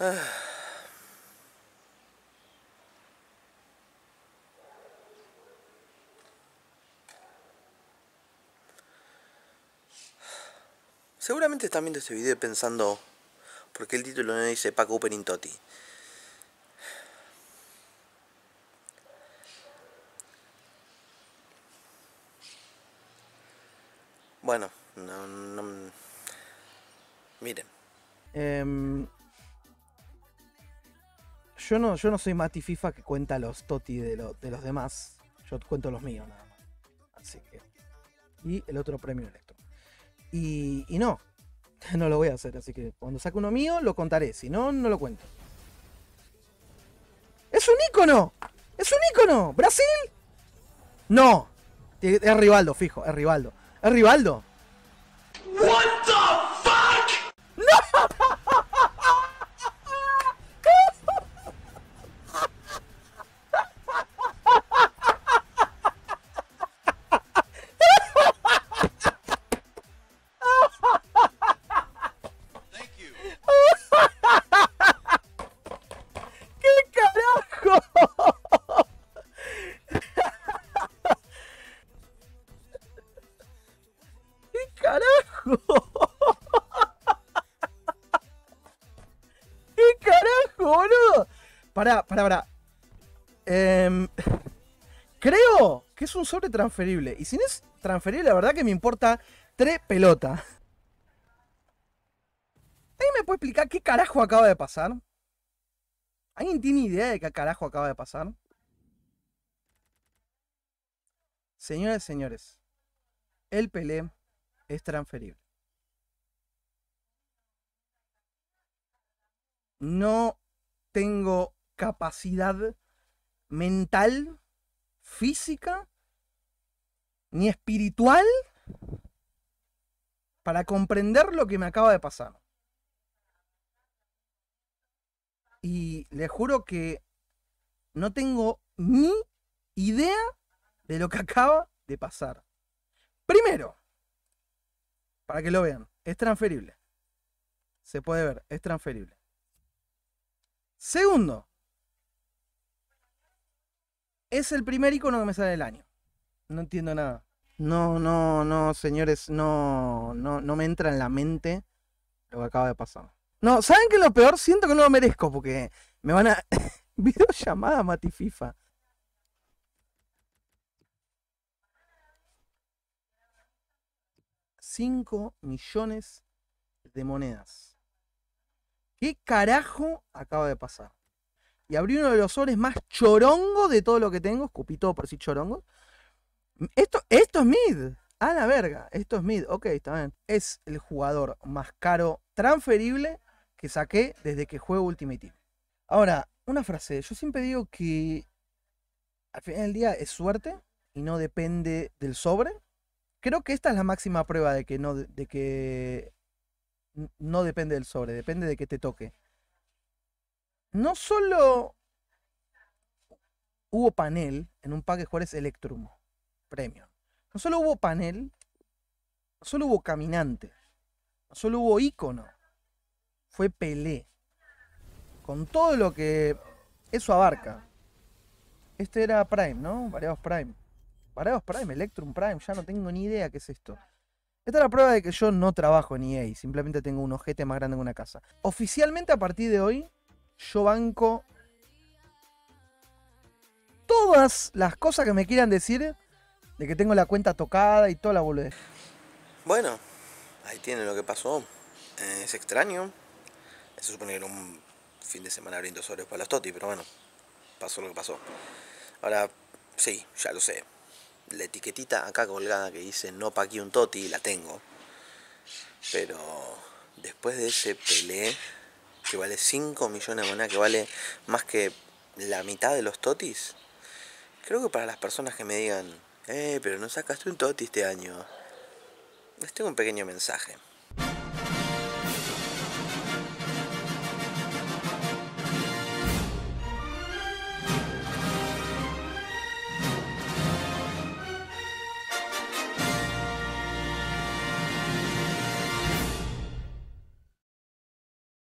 Ah. Seguramente están viendo este video pensando porque el título no dice Paco Opening Toti Bueno, miren. Em, yo no, yo no soy Mati FIFA que cuenta los toti de, los demás. Yo cuento los míos nada más. Así que. Y el otro premio electo. Y, y no, no lo voy a hacer. Así que cuando saque uno mío, lo contaré. Si no, no lo cuento. ¡Es un ícono! ¡Es un ícono! ¿Brasil? No. Es Rivaldo, fijo. Es Rivaldo. Es Rivaldo. ¿Qué carajo, boludo? Pará, pará, pará. Em, creo que es un sobre transferible. Y si no es transferible, la verdad que me importa tres pelotas. ¿Alguien me puede explicar qué carajo acaba de pasar? ¿Alguien tiene idea de qué carajo acaba de pasar? Señoras y señores, el Pelé es transferible. No tengo capacidad mental, física, ni espiritual para comprender lo que me acaba de pasar. Y le juro que no tengo ni idea de lo que acaba de pasar. Primero, para que lo vean. Es transferible. Se puede ver, es transferible. Segundo, es el primer icono que me sale del año. No entiendo nada. No, no, no, señores, no, no, me entra en la mente lo que acaba de pasar. No, ¿saben que lo peor? Siento que no lo merezco porque me van a... Videollamada Mati FIFA. millones de monedas. ¿Qué carajo acaba de pasar? Y abrí uno de los sobres más chorongo de todo lo que tengo. Escupito, por si chorongo. Esto, esto es mid. A la verga. Esto es mid. Ok, está bien. Es el jugador más caro transferible que saqué desde que juego Ultimate Team. Ahora, una frase. Yo siempre digo que al final del día es suerte y no depende del sobre creo que esta es la máxima prueba de que no, depende del sobre, depende de que te toque. No solo hubo panel en un pack de jugadores Electrum Premium. No solo hubo panel, no solo hubo caminante, no solo hubo ícono. Fue Pelé. Con todo lo que eso abarca. Este era Prime, ¿no? Variados Prime. Parados Prime, Electrum Prime, ya no tengo ni idea qué es esto. Esta es la prueba de que yo no trabajo en EA, simplemente tengo un ojete más grande que una casa. Oficialmente a partir de hoy, yo banco todas las cosas que me quieran decir de que tengo la cuenta tocada y toda la boludez. Bueno, ahí tiene lo que pasó. Eh, es extraño. Se supone que era un fin de semana abriendo sobres para los Toti, pero bueno, pasó lo que pasó. Ahora, sí, ya lo sé la etiquetita acá colgada que dice no pa' aquí un toti, la tengo. Pero después de ese Pelé, que vale 5 millones de monedas, que vale más que la mitad de los totis, creo que para las personas que me digan, eh, pero no sacaste un toti este año, les tengo un pequeño mensaje.